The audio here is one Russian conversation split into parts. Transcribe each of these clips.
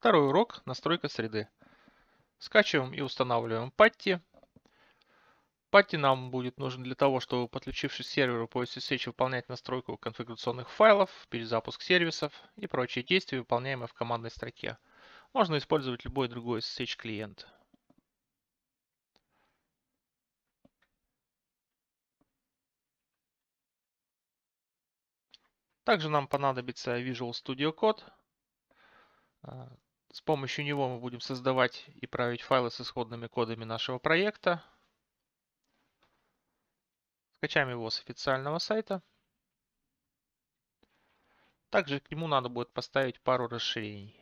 Второй урок – настройка среды. Скачиваем и устанавливаем патти. Патти нам будет нужен для того, чтобы подключившись к серверу по SSH выполнять настройку конфигурационных файлов, перезапуск сервисов и прочие действия, выполняемые в командной строке. Можно использовать любой другой SSH-клиент. Также нам понадобится Visual Studio Code. С помощью него мы будем создавать и править файлы с исходными кодами нашего проекта. Скачаем его с официального сайта. Также к нему надо будет поставить пару расширений.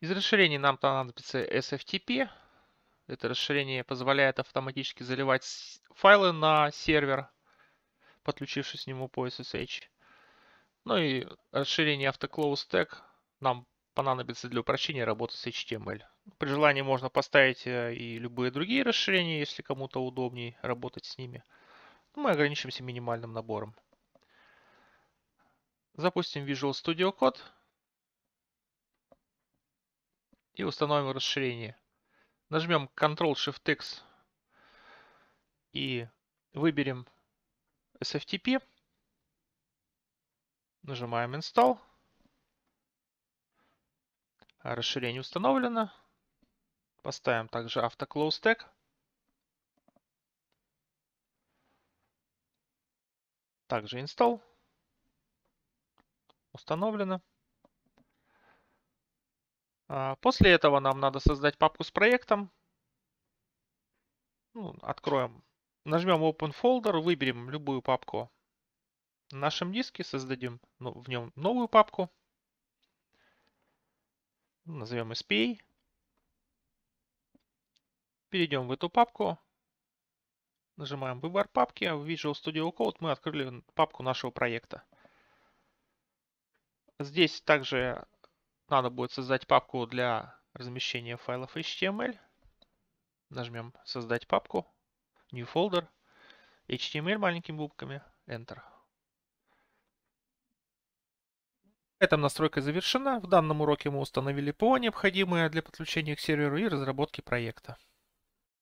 Из расширений нам понадобится SFTP, это расширение позволяет автоматически заливать файлы на сервер, подключившись к нему по SSH. Ну и расширение AutoClose Tag нам понадобится для упрощения работы с HTML. При желании можно поставить э, и любые другие расширения, если кому-то удобнее работать с ними. мы ограничимся минимальным набором. Запустим Visual Studio Code и установим расширение. Нажмем Ctrl-Shift-X и выберем SFTP. Нажимаем Install. Расширение установлено. Поставим также AutoCloseTag, Также Install. Установлено. А после этого нам надо создать папку с проектом. Ну, откроем. Нажмем Open Folder, выберем любую папку на нашем диске, создадим ну, в нем новую папку. Назовем SPA. Перейдем в эту папку. Нажимаем выбор папки. В Visual Studio Code мы открыли папку нашего проекта. Здесь также надо будет создать папку для размещения файлов HTML. Эм Нажмем «Создать папку», «New folder», HTML эм маленькими буквами, Enter. Эта настройка завершена. В данном уроке мы установили ПО, необходимое для подключения к серверу и разработки проекта.